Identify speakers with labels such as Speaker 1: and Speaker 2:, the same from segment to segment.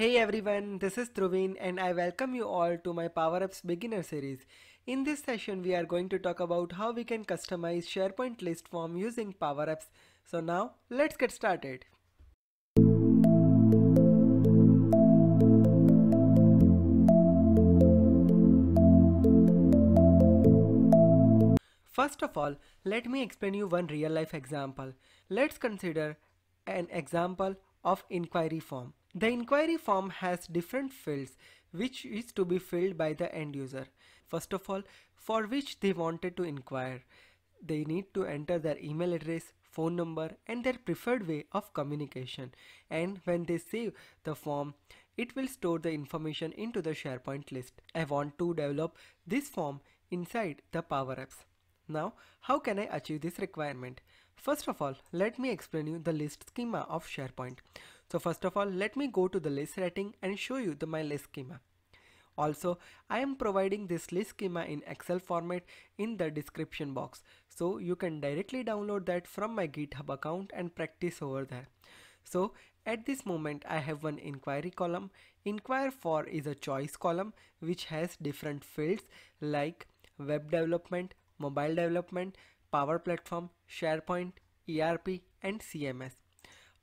Speaker 1: Hey everyone, this is Truvin and I welcome you all to my PowerApps beginner series. In this session, we are going to talk about how we can customize SharePoint list form using PowerApps. So now, let's get started. First of all, let me explain you one real life example. Let's consider an example of inquiry form. The inquiry form has different fields which is to be filled by the end user. First of all, for which they wanted to inquire. They need to enter their email address, phone number and their preferred way of communication. And when they save the form, it will store the information into the SharePoint list. I want to develop this form inside the Power Apps. Now, how can I achieve this requirement? First of all, let me explain you the list schema of SharePoint. So first of all, let me go to the list setting and show you the my list schema. Also, I am providing this list schema in Excel format in the description box. So you can directly download that from my GitHub account and practice over there. So at this moment, I have one inquiry column. Inquire for is a choice column which has different fields like web development, mobile development, power platform, SharePoint, ERP and CMS.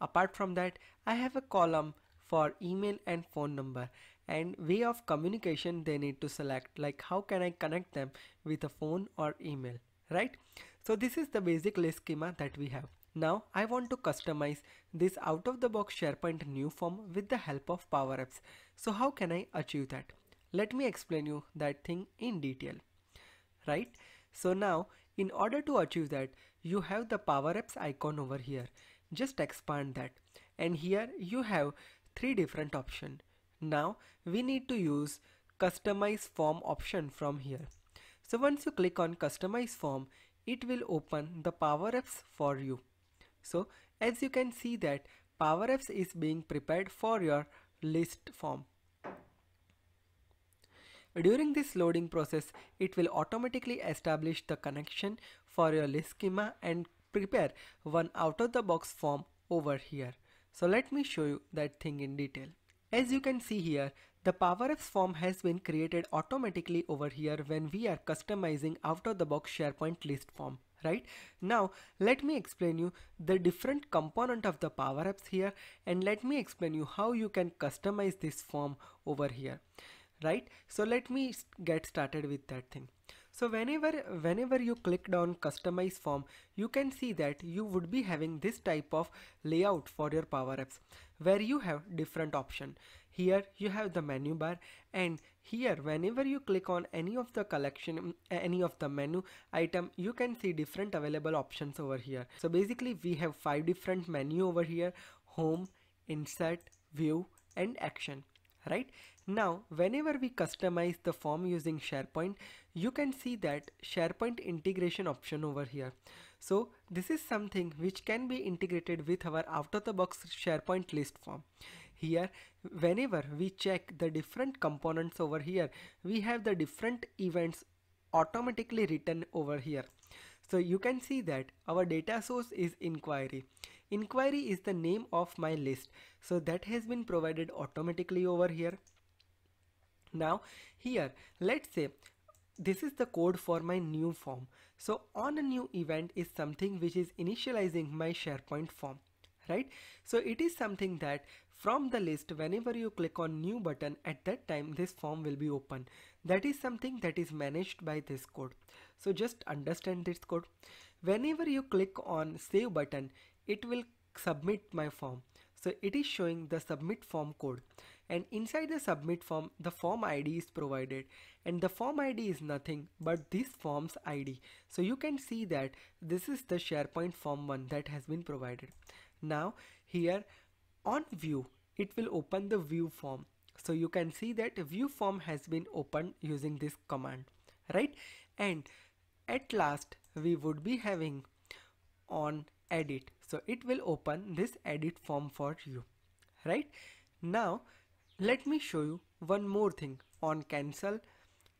Speaker 1: Apart from that, I have a column for email and phone number and way of communication they need to select like how can I connect them with a phone or email right so this is the basic list schema that we have now I want to customize this out of the box SharePoint new form with the help of Power Apps so how can I achieve that let me explain you that thing in detail right so now in order to achieve that you have the Power Apps icon over here just expand that and here you have three different option. Now we need to use customize form option from here. So once you click on customize form, it will open the power apps for you. So as you can see that power apps is being prepared for your list form. During this loading process, it will automatically establish the connection for your list schema and prepare one out of the box form over here. So let me show you that thing in detail. As you can see here, the PowerApps form has been created automatically over here when we are customizing out of the box SharePoint list form, right? Now, let me explain you the different component of the PowerApps here and let me explain you how you can customize this form over here, right? So let me get started with that thing. So whenever whenever you clicked on customize form you can see that you would be having this type of layout for your power apps where you have different option. Here you have the menu bar and here whenever you click on any of the collection mm, any of the menu item you can see different available options over here. So basically we have five different menu over here home insert view and action right now, whenever we customize the form using SharePoint, you can see that SharePoint integration option over here. So this is something which can be integrated with our out of the box SharePoint list form. Here, whenever we check the different components over here, we have the different events automatically written over here. So you can see that our data source is inquiry. Inquiry is the name of my list. So that has been provided automatically over here now here let's say this is the code for my new form so on a new event is something which is initializing my SharePoint form right so it is something that from the list whenever you click on new button at that time this form will be open that is something that is managed by this code so just understand this code whenever you click on save button it will submit my form so it is showing the submit form code and inside the submit form the form ID is provided and the form ID is nothing but this form's ID. So you can see that this is the SharePoint form one that has been provided. Now here on view it will open the view form. So you can see that view form has been opened using this command right and at last we would be having on edit so it will open this edit form for you right now let me show you one more thing on cancel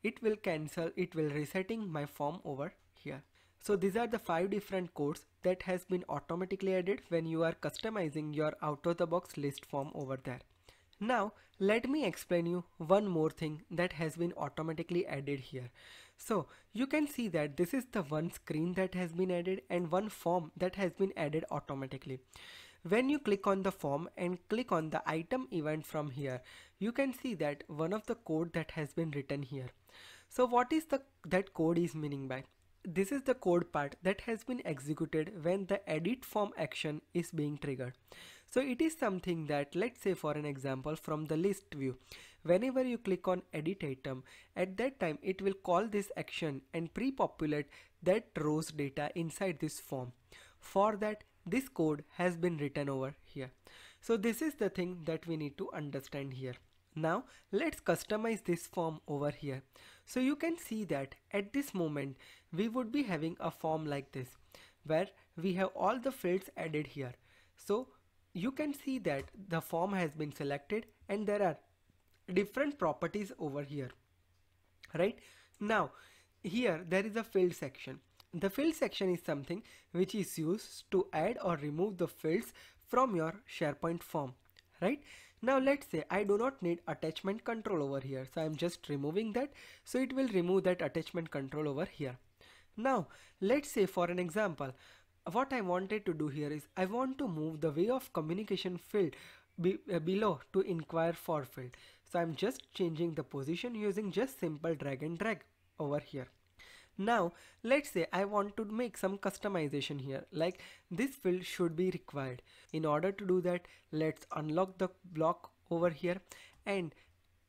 Speaker 1: it will cancel it will resetting my form over here so these are the five different codes that has been automatically added when you are customizing your out of the box list form over there now let me explain you one more thing that has been automatically added here. So you can see that this is the one screen that has been added and one form that has been added automatically. When you click on the form and click on the item event from here, you can see that one of the code that has been written here. So what is the that code is meaning by? This is the code part that has been executed when the edit form action is being triggered. So it is something that let's say for an example from the list view, whenever you click on edit item, at that time it will call this action and pre-populate that row's data inside this form. For that this code has been written over here. So this is the thing that we need to understand here. Now let's customize this form over here. So you can see that at this moment we would be having a form like this where we have all the fields added here. So you can see that the form has been selected and there are different properties over here right now here there is a field section the field section is something which is used to add or remove the fields from your SharePoint form right now let's say I do not need attachment control over here so I'm just removing that so it will remove that attachment control over here now let's say for an example what I wanted to do here is I want to move the way of communication field be, uh, below to inquire for field. So I'm just changing the position using just simple drag and drag over here. Now let's say I want to make some customization here like this field should be required. In order to do that let's unlock the block over here and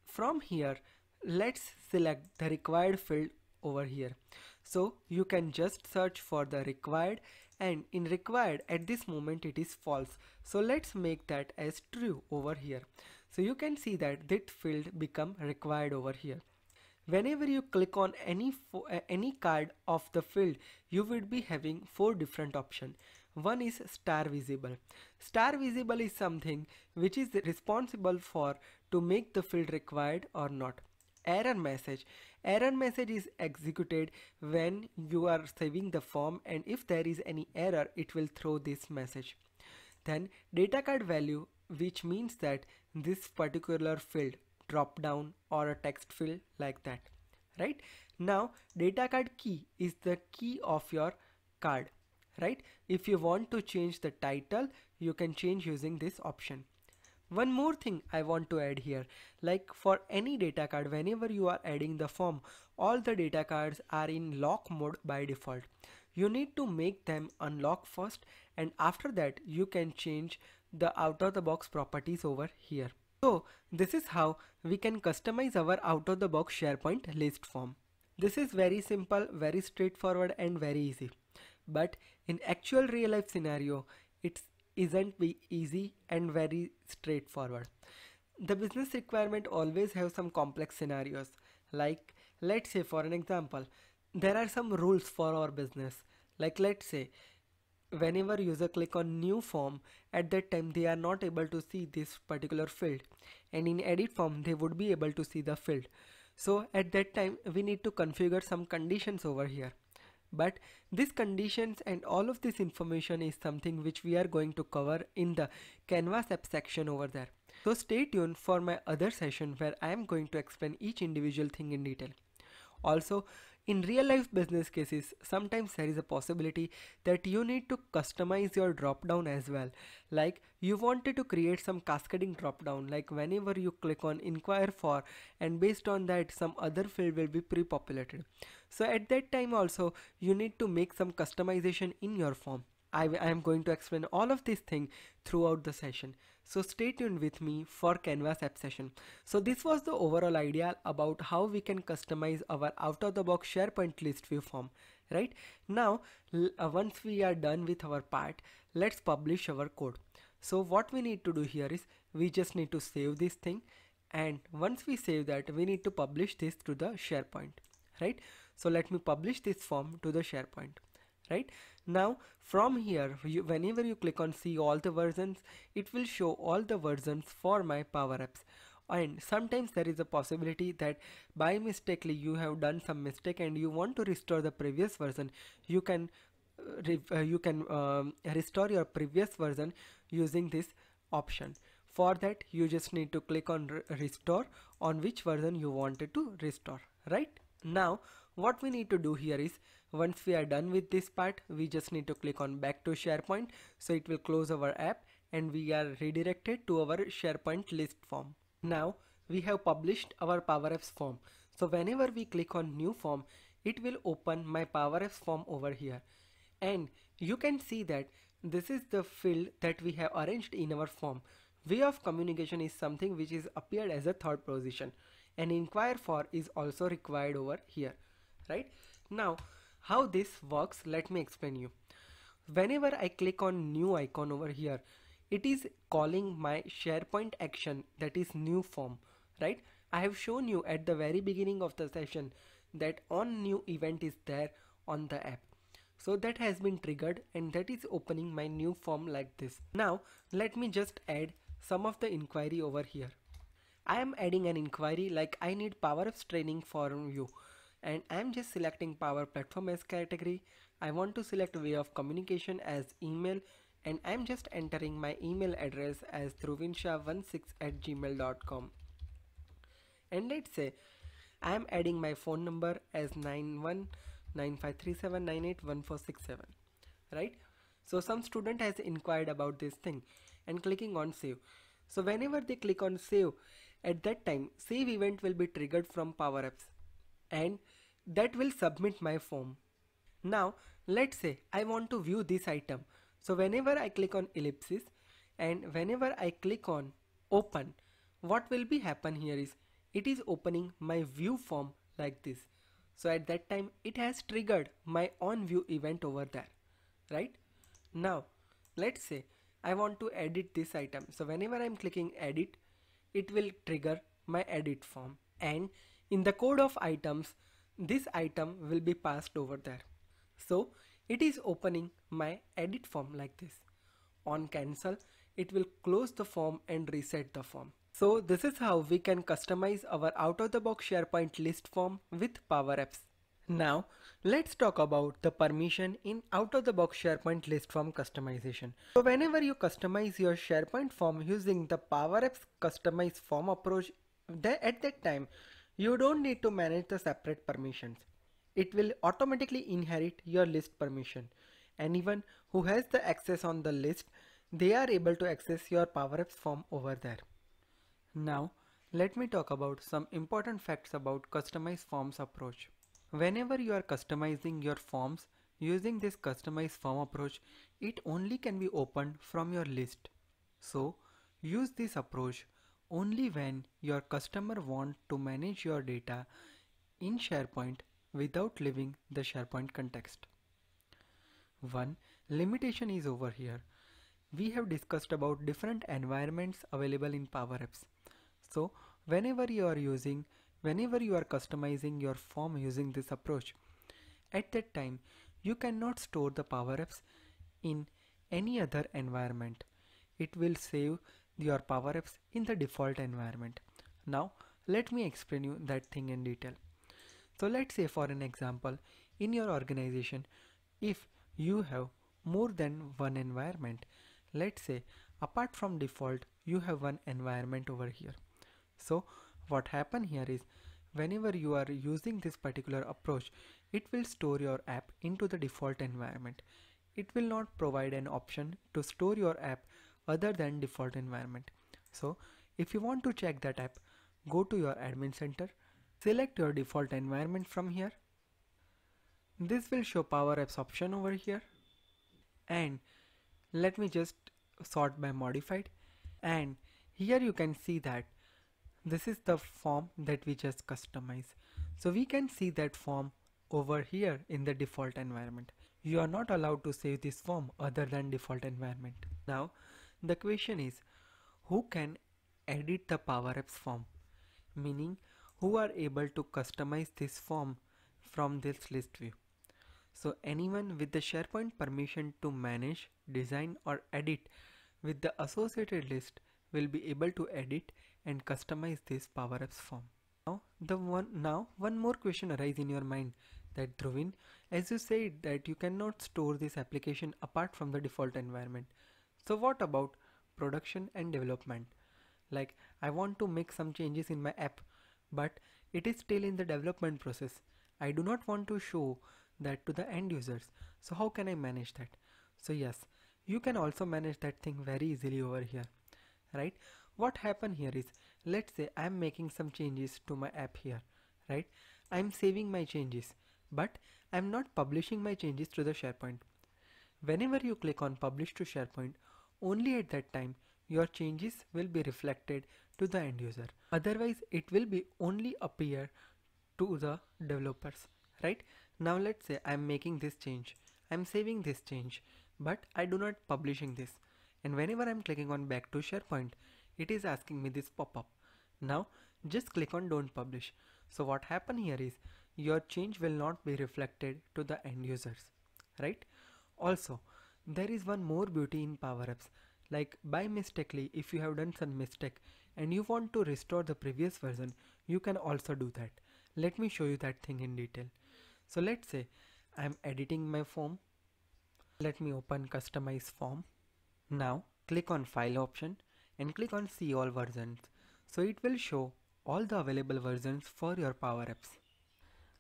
Speaker 1: from here let's select the required field over here. So you can just search for the required and in required at this moment it is false so let's make that as true over here so you can see that that field become required over here whenever you click on any uh, any card of the field you would be having four different option one is star visible star visible is something which is responsible for to make the field required or not error message error message is executed when you are saving the form and if there is any error it will throw this message then data card value which means that this particular field drop down or a text field like that right now data card key is the key of your card right if you want to change the title you can change using this option one more thing I want to add here, like for any data card, whenever you are adding the form, all the data cards are in lock mode by default. You need to make them unlock first and after that you can change the out of the box properties over here. So this is how we can customize our out of the box SharePoint list form. This is very simple, very straightforward and very easy. But in actual real life scenario, it's isn't be easy and very straightforward. The business requirement always have some complex scenarios. Like let's say for an example, there are some rules for our business. Like let's say whenever user click on new form at that time they are not able to see this particular field and in edit form they would be able to see the field so at that time we need to configure some conditions over here but these conditions and all of this information is something which we are going to cover in the canvas app section over there so stay tuned for my other session where i am going to explain each individual thing in detail also in real life business cases, sometimes there is a possibility that you need to customize your drop down as well. Like you wanted to create some cascading drop down, like whenever you click on inquire for, and based on that, some other field will be pre populated. So at that time, also, you need to make some customization in your form. I, I am going to explain all of these things throughout the session. So stay tuned with me for Canvas app session. So this was the overall idea about how we can customize our out of the box SharePoint list view form, right? Now, uh, once we are done with our part, let's publish our code. So what we need to do here is we just need to save this thing. And once we save that, we need to publish this to the SharePoint, right? So let me publish this form to the SharePoint right now from here you, whenever you click on see all the versions it will show all the versions for my power apps and sometimes there is a possibility that by mistakenly you have done some mistake and you want to restore the previous version you can uh, uh you can um, restore your previous version using this option for that you just need to click on restore on which version you wanted to restore right now what we need to do here is once we are done with this part, we just need to click on back to SharePoint. So it will close our app and we are redirected to our SharePoint list form. Now we have published our Power Apps form. So whenever we click on new form, it will open my Power Apps form over here. And you can see that this is the field that we have arranged in our form. Way of communication is something which is appeared as a third position and inquire for is also required over here, right? Now how this works, let me explain you. Whenever I click on new icon over here, it is calling my SharePoint action that is new form, right? I have shown you at the very beginning of the session that on new event is there on the app. So that has been triggered and that is opening my new form like this. Now let me just add some of the inquiry over here. I am adding an inquiry like I need power ups training for you and I'm just selecting power platform as category. I want to select way of communication as email and I'm just entering my email address as dhruvinsha16 at gmail.com and let's say I'm adding my phone number as 919537981467 right so some student has inquired about this thing and clicking on save so whenever they click on save at that time save event will be triggered from power apps and that will submit my form. Now let's say I want to view this item. So whenever I click on ellipsis and whenever I click on open, what will be happen here is it is opening my view form like this. So at that time it has triggered my on view event over there, right? Now let's say I want to edit this item. So whenever I'm clicking edit, it will trigger my edit form and in the code of items this item will be passed over there. So it is opening my edit form like this. On cancel it will close the form and reset the form. So this is how we can customize our out of the box SharePoint list form with Power Apps. Now let's talk about the permission in out of the box SharePoint list form customization. So whenever you customize your SharePoint form using the Power Apps customize form approach at that time you don't need to manage the separate permissions. It will automatically inherit your list permission. Anyone who has the access on the list, they are able to access your Power Apps form over there. Now, let me talk about some important facts about customize forms approach. Whenever you are customizing your forms, using this customize form approach, it only can be opened from your list. So, use this approach only when your customer want to manage your data in SharePoint without leaving the SharePoint context. One limitation is over here. We have discussed about different environments available in Power Apps. So whenever you are using, whenever you are customizing your form using this approach, at that time you cannot store the Power Apps in any other environment. It will save your Power Apps in the default environment. Now let me explain you that thing in detail. So let's say for an example in your organization if you have more than one environment let's say apart from default you have one environment over here. So what happen here is whenever you are using this particular approach it will store your app into the default environment. It will not provide an option to store your app other than default environment. So if you want to check that app, go to your admin center, select your default environment from here. This will show power apps option over here and let me just sort by modified and here you can see that this is the form that we just customize. So we can see that form over here in the default environment. You are not allowed to save this form other than default environment. Now the question is who can edit the PowerApps form? Meaning who are able to customize this form from this list view. So anyone with the SharePoint permission to manage, design or edit with the associated list will be able to edit and customize this Power Apps form. Now the one now one more question arises in your mind that Drovin, as you said that you cannot store this application apart from the default environment. So what about production and development? Like I want to make some changes in my app, but it is still in the development process. I do not want to show that to the end users. So how can I manage that? So yes, you can also manage that thing very easily over here, right? What happen here is, let's say I'm making some changes to my app here, right? I'm saving my changes, but I'm not publishing my changes to the SharePoint. Whenever you click on publish to SharePoint only at that time your changes will be reflected to the end user. Otherwise it will be only appear to the developers, right? Now let's say I'm making this change. I'm saving this change, but I do not publishing this. And whenever I'm clicking on back to SharePoint, it is asking me this pop-up. Now just click on don't publish. So what happen here is your change will not be reflected to the end users, right? Also, there is one more beauty in power-ups. Like by mistake,ly if you have done some mistake and you want to restore the previous version, you can also do that. Let me show you that thing in detail. So let's say I'm editing my form. Let me open customize form. Now click on file option and click on see all versions. So it will show all the available versions for your power apps.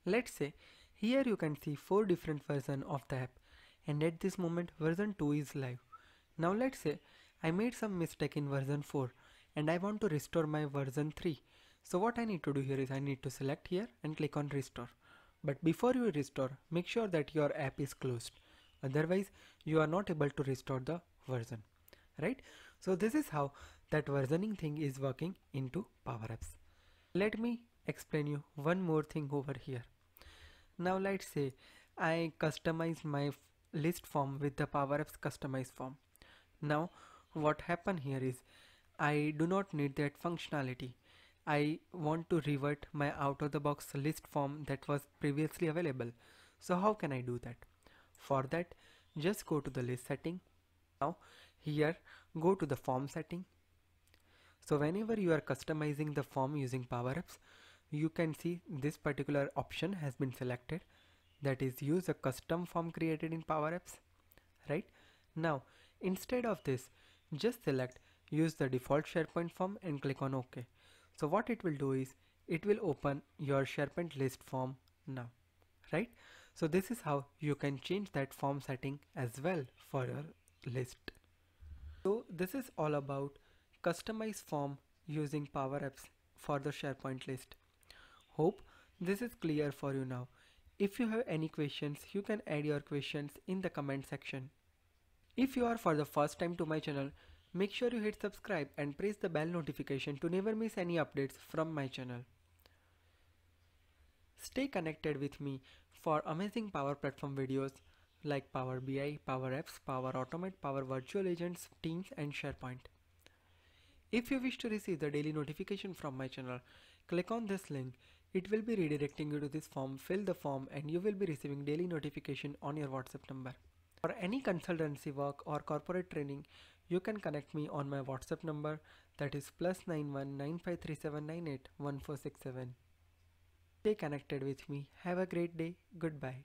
Speaker 1: Let's say here you can see four different versions of the app and at this moment version 2 is live. Now let's say I made some mistake in version 4 and I want to restore my version 3. So what I need to do here is I need to select here and click on restore. But before you restore, make sure that your app is closed. Otherwise, you are not able to restore the version, right? So this is how that versioning thing is working into Power Apps. Let me explain you one more thing over here. Now let's say I customize my list form with the Power Apps customize form. Now what happen here is I do not need that functionality. I want to revert my out of the box list form that was previously available. So how can I do that? For that just go to the list setting. Now here go to the form setting. So whenever you are customizing the form using Power Apps, you can see this particular option has been selected that is use a custom form created in Power Apps, right? Now, instead of this, just select use the default SharePoint form and click on OK. So what it will do is it will open your SharePoint list form now, right? So this is how you can change that form setting as well for your list. So this is all about customize form using Power Apps for the SharePoint list. Hope this is clear for you now. If you have any questions, you can add your questions in the comment section. If you are for the first time to my channel, make sure you hit subscribe and press the bell notification to never miss any updates from my channel. Stay connected with me for amazing Power Platform videos like Power BI, Power Apps, Power Automate, Power Virtual Agents, Teams and SharePoint. If you wish to receive the daily notification from my channel, click on this link it will be redirecting you to this form, fill the form and you will be receiving daily notification on your WhatsApp number. For any consultancy work or corporate training, you can connect me on my WhatsApp number that is plus 9195379814667. Stay connected with me. Have a great day. Goodbye.